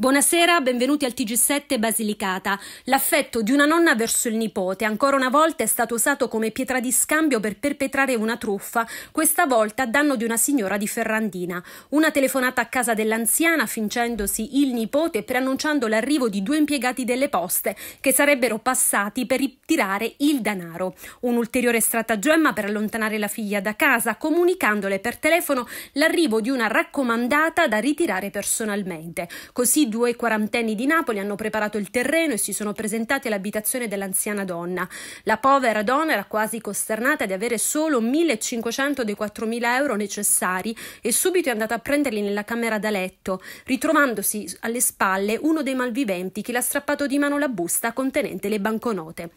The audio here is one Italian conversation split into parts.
Buonasera, benvenuti al TG7 Basilicata. L'affetto di una nonna verso il nipote ancora una volta è stato usato come pietra di scambio per perpetrare una truffa, questa volta a danno di una signora di Ferrandina. Una telefonata a casa dell'anziana fingendosi il nipote e preannunciando l'arrivo di due impiegati delle poste che sarebbero passati per ritirare il denaro. Un ulteriore stratagemma per allontanare la figlia da casa, comunicandole per telefono l'arrivo di una raccomandata da ritirare personalmente. Così due quarantenni di Napoli hanno preparato il terreno e si sono presentati all'abitazione dell'anziana donna. La povera donna era quasi costernata di avere solo 1500 dei 4000 euro necessari e subito è andata a prenderli nella camera da letto, ritrovandosi alle spalle uno dei malviventi che le ha strappato di mano la busta contenente le banconote.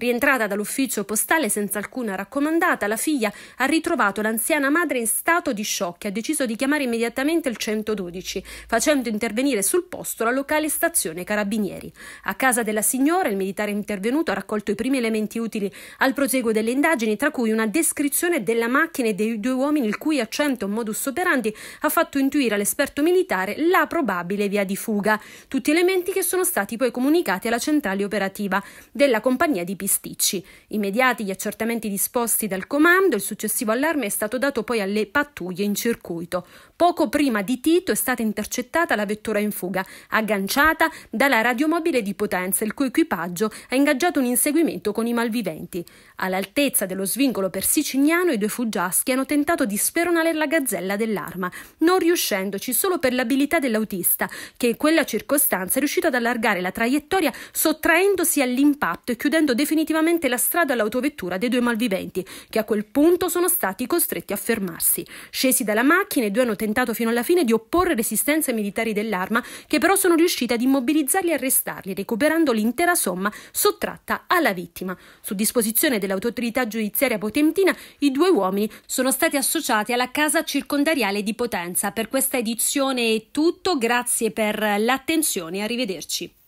Rientrata dall'ufficio postale senza alcuna raccomandata, la figlia ha ritrovato l'anziana madre in stato di shock e ha deciso di chiamare immediatamente il 112, facendo intervenire sul posto la locale stazione Carabinieri. A casa della signora, il militare intervenuto ha raccolto i primi elementi utili al proseguo delle indagini, tra cui una descrizione della macchina e dei due uomini il cui accento modus operandi ha fatto intuire all'esperto militare la probabile via di fuga. Tutti elementi che sono stati poi comunicati alla centrale operativa della compagnia di Pistola bisticci. Immediati gli accertamenti disposti dal comando, il successivo allarme è stato dato poi alle pattuglie in circuito. Poco prima di Tito è stata intercettata la vettura in fuga, agganciata dalla radiomobile di Potenza, il cui equipaggio ha ingaggiato un inseguimento con i malviventi. All'altezza dello svincolo per Sicignano, i due fuggiaschi hanno tentato di speronare la gazzella dell'arma, non riuscendoci solo per l'abilità dell'autista, che in quella circostanza è riuscito ad allargare la traiettoria sottraendosi all'impatto e chiudendo definitivamente definitivamente la strada all'autovettura dei due malviventi, che a quel punto sono stati costretti a fermarsi. Scesi dalla macchina, i due hanno tentato fino alla fine di opporre resistenza ai militari dell'arma, che però sono riusciti ad immobilizzarli e arrestarli, recuperando l'intera somma sottratta alla vittima. Su disposizione dell'autorità giudiziaria potentina, i due uomini sono stati associati alla casa circondariale di Potenza. Per questa edizione è tutto, grazie per l'attenzione e arrivederci.